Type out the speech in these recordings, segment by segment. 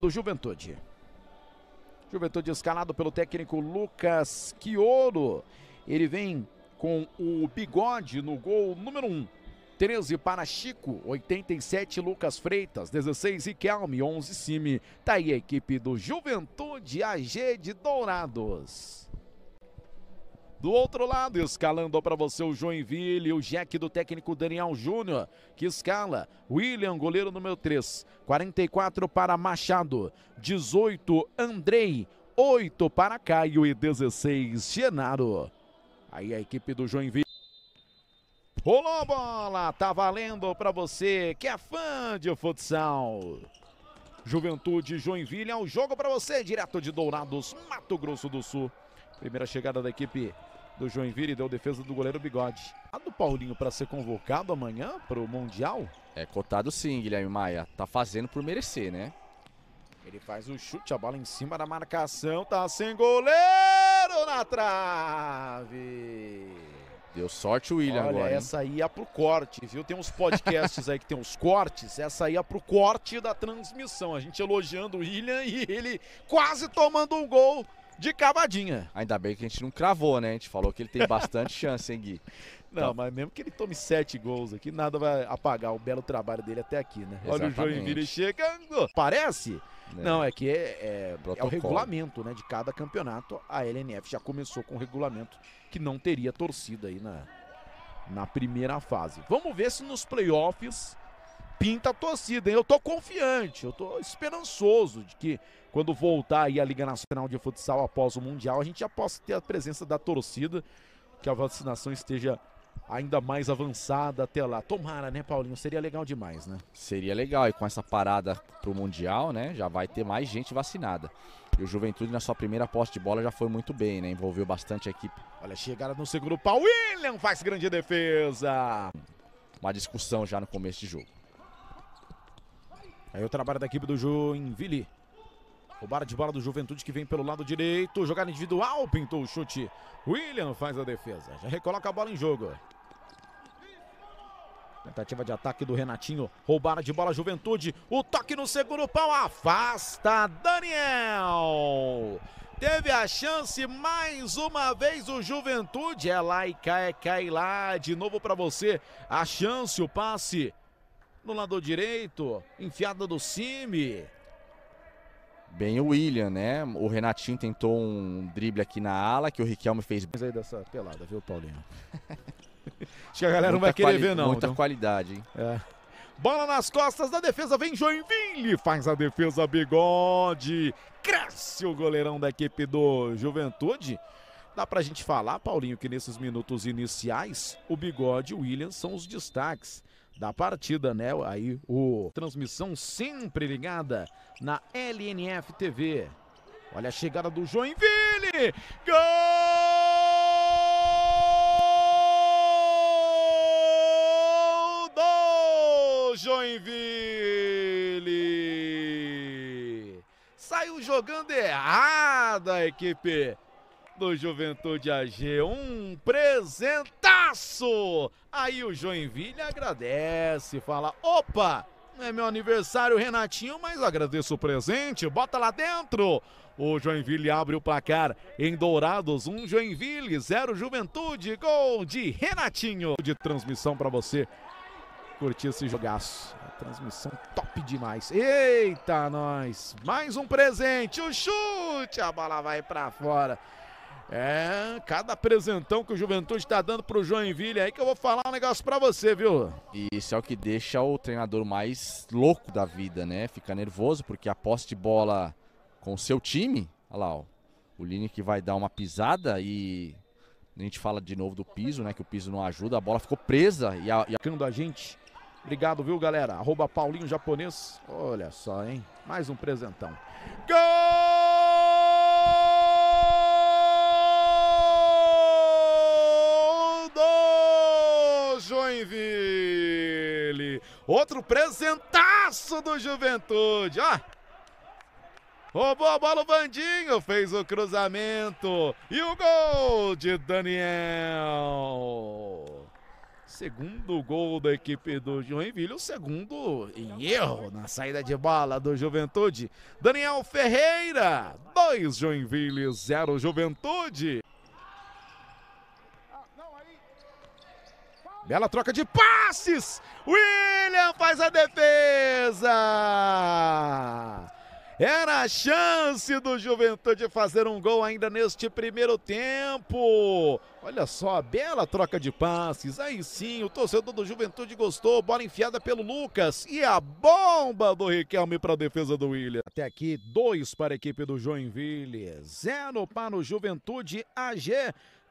do Juventude. Juventude escalado pelo técnico Lucas Quioro. Ele vem com o bigode no gol número 1. 13 para Chico, 87 Lucas Freitas, 16 Riquelme, 11 Cime. Tá aí a equipe do Juventude AG de Dourados. Do outro lado, escalando para você o Joinville, o Jack do técnico Daniel Júnior, que escala. William, goleiro número 3. 44 para Machado. 18, Andrei. 8 para Caio e 16, Genaro. Aí a equipe do Joinville. Rolou bola, tá valendo para você que é fã de futsal. Juventude Joinville é um jogo para você, direto de Dourados, Mato Grosso do Sul. Primeira chegada da equipe do Joinville e deu defesa do goleiro Bigode. A tá do Paulinho para ser convocado amanhã para o Mundial? É cotado sim, Guilherme Maia. Tá fazendo por merecer, né? Ele faz o um chute, a bola em cima da marcação, tá sem goleiro na trave. Deu sorte o William Olha, agora. Essa aí é pro corte, viu? Tem uns podcasts aí que tem uns cortes. Essa aí é pro corte da transmissão. A gente elogiando o William e ele quase tomando um gol de cavadinha. Ainda bem que a gente não cravou, né? A gente falou que ele tem bastante chance, hein, Gui? Não, tá. mas mesmo que ele tome sete gols aqui, nada vai apagar o belo trabalho dele até aqui, né? Exatamente. Olha o Joinville chegando. Parece? É. Não, é que é, é, é, o regulamento né, de cada campeonato. A LNF já começou com o regulamento que não teria torcida aí na, na primeira fase. Vamos ver se nos playoffs pinta a torcida. Hein? Eu tô confiante, eu tô esperançoso de que quando voltar aí a Liga Nacional de Futsal após o Mundial, a gente já possa ter a presença da torcida, que a vacinação esteja ainda mais avançada até lá. Tomara, né, Paulinho? Seria legal demais, né? Seria legal. E com essa parada pro Mundial, né? Já vai ter mais gente vacinada. E o Juventude, na sua primeira posse de bola, já foi muito bem, né? Envolveu bastante a equipe. Olha, chegada no segundo pau. William faz grande defesa. Uma discussão já no começo de jogo. Aí o trabalho da equipe do Joinville. Roubada de bola do Juventude que vem pelo lado direito. Jogada individual, pintou o chute. William faz a defesa. Já recoloca a bola em jogo. Tentativa de ataque do Renatinho. Roubada de bola, Juventude. O toque no segundo pau. Afasta Daniel. Teve a chance mais uma vez o Juventude. É lá e cai, cai lá. De novo para você. A chance, o passe no lado direito, enfiada do Cime. Bem o William, né? O Renatinho tentou um drible aqui na ala, que o Riquelme fez... aí dessa pelada, viu, Paulinho? Acho que a galera muita não vai querer ver, não. Muita qualidade, hein? É. Bola nas costas da defesa, vem Joinville, faz a defesa bigode. Cresce o goleirão da equipe do Juventude. Dá pra gente falar, Paulinho, que nesses minutos iniciais, o Bigode e o Williams são os destaques da partida, né? Aí o transmissão sempre ligada na LNF TV. Olha a chegada do Joinville! Gol do Joinville! Saiu jogando errada a equipe do Juventude AG. Um presentaço! Aí o Joinville agradece, fala: opa! Não é meu aniversário, Renatinho, mas agradeço o presente. Bota lá dentro. O Joinville abre o placar em Dourados. Um Joinville, zero Juventude. Gol de Renatinho. De transmissão para você curtir esse jogaço. transmissão top demais. Eita, nós! Mais um presente, o um chute, a bola vai para fora. É, cada presentão que o Juventude está dando para o Joinville aí que eu vou falar um negócio para você, viu? E isso é o que deixa o treinador mais louco da vida, né? Fica nervoso porque a posse de bola com o seu time, olha lá, ó, o Line que vai dar uma pisada e a gente fala de novo do piso, né? Que o piso não ajuda, a bola ficou presa e a... E a... a gente. Obrigado, viu, galera? Arroba Paulinho Japonês. Olha só, hein? Mais um presentão. Gol! Joinville. Outro presentaço do Juventude. Ó. Roubou a bola o Bandinho, fez o cruzamento e o gol de Daniel. Segundo gol da equipe do Joinville, o segundo em erro na saída de bola do Juventude. Daniel Ferreira, 2 Joinville, 0 Juventude. Bela troca de passes. William faz a defesa. Era a chance do Juventude fazer um gol ainda neste primeiro tempo. Olha só, a bela troca de passes. Aí sim, o torcedor do Juventude gostou. Bola enfiada pelo Lucas. E a bomba do Riquelme para a defesa do William. Até aqui, dois para a equipe do Joinville. Zero para o Juventude AG.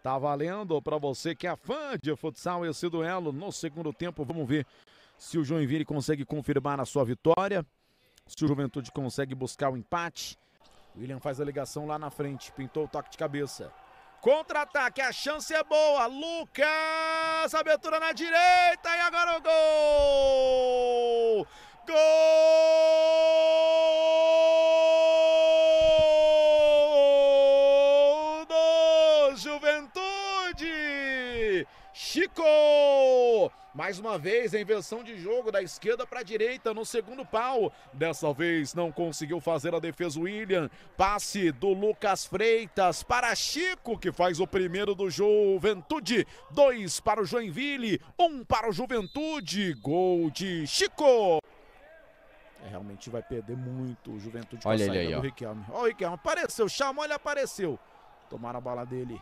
Tá valendo para você que é fã de futsal esse duelo no segundo tempo. Vamos ver se o Joinville consegue confirmar a sua vitória, se o Juventude consegue buscar o empate. William faz a ligação lá na frente, pintou o toque de cabeça. Contra-ataque, a chance é boa. Lucas, abertura na direita e agora o gol! Gol! Chico! Mais uma vez, a inversão de jogo da esquerda para a direita no segundo pau. Dessa vez não conseguiu fazer a defesa William. Passe do Lucas Freitas para Chico, que faz o primeiro do Juventude. Dois para o Joinville, um para o Juventude. Gol de Chico! É, realmente vai perder muito o Juventude com Olha a saída ele aí, do ó. Riquelme. o Riquelme apareceu, chamou, ele apareceu. Tomaram a bala dele.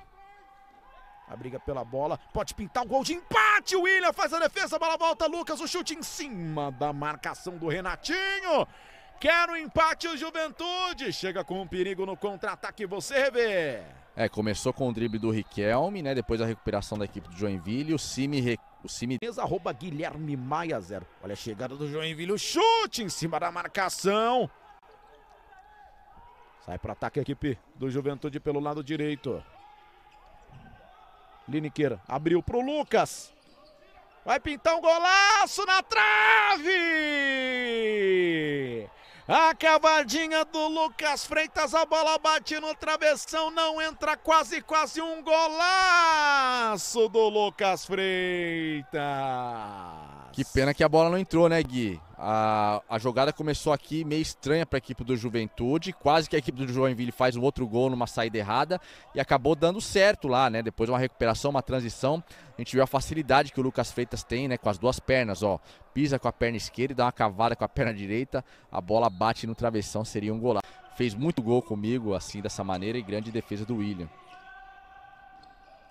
A briga pela bola. Pode pintar o um gol de empate. O William faz a defesa. A bola volta. Lucas. O chute em cima da marcação do Renatinho. Quer o empate o Juventude. Chega com um perigo no contra-ataque. Você revê. É, começou com o drible do Riquelme, né? Depois a recuperação da equipe do Joinville. O Cime re... O Cime... Arroba Guilherme Maia zero. Olha a chegada do Joinville. O chute em cima da marcação. Sai para ataque a equipe do Juventude pelo lado direito. Liniqueira abriu pro Lucas. Vai pintar um golaço na trave! A cavadinha do Lucas Freitas, a bola bate no travessão, não entra quase, quase um golaço do Lucas Freitas. Que pena que a bola não entrou, né, Gui? A, a jogada começou aqui meio estranha para a equipe do Juventude, quase que a equipe do Joinville faz um outro gol numa saída errada e acabou dando certo lá, né? Depois uma recuperação, uma transição, a gente viu a facilidade que o Lucas Freitas tem, né, com as duas pernas, ó. Pisa com a perna esquerda e dá uma cavada com a perna direita, a bola bate no travessão, seria um golaço. Fez muito gol comigo assim dessa maneira e grande defesa do William.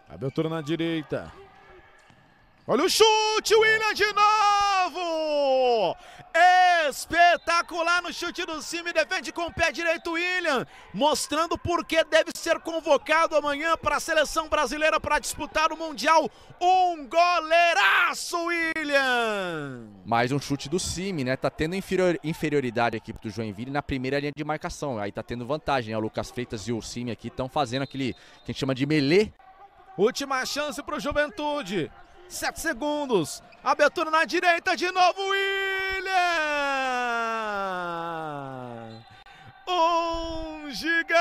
Abertura na direita. Olha o chute, William de novo! novo! Espetacular no chute do cime, defende com o pé direito William, mostrando por que deve ser convocado amanhã para a seleção brasileira para disputar o Mundial. Um goleiraço, William! Mais um chute do cime, né? Tá tendo inferior, inferioridade a equipe do Joinville na primeira linha de marcação. Aí tá tendo vantagem, né? O Lucas Freitas e o cime aqui estão fazendo aquele que a gente chama de melee Última chance para o Juventude. 7 segundos. Abertura na direita de novo, William! Um gigante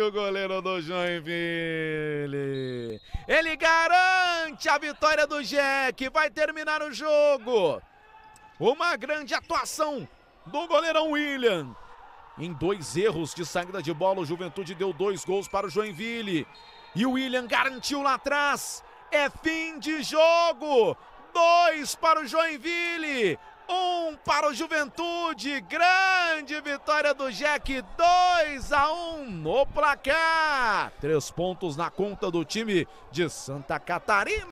o goleiro do Joinville. Ele garante a vitória do Jack. Vai terminar o jogo. Uma grande atuação do goleirão William. Em dois erros de saída de bola, o Juventude deu dois gols para o Joinville. E o William garantiu lá atrás. É fim de jogo. Dois para o Joinville. Um para o Juventude. Grande vitória do Jack. 2 a 1 um no placar. Três pontos na conta do time de Santa Catarina.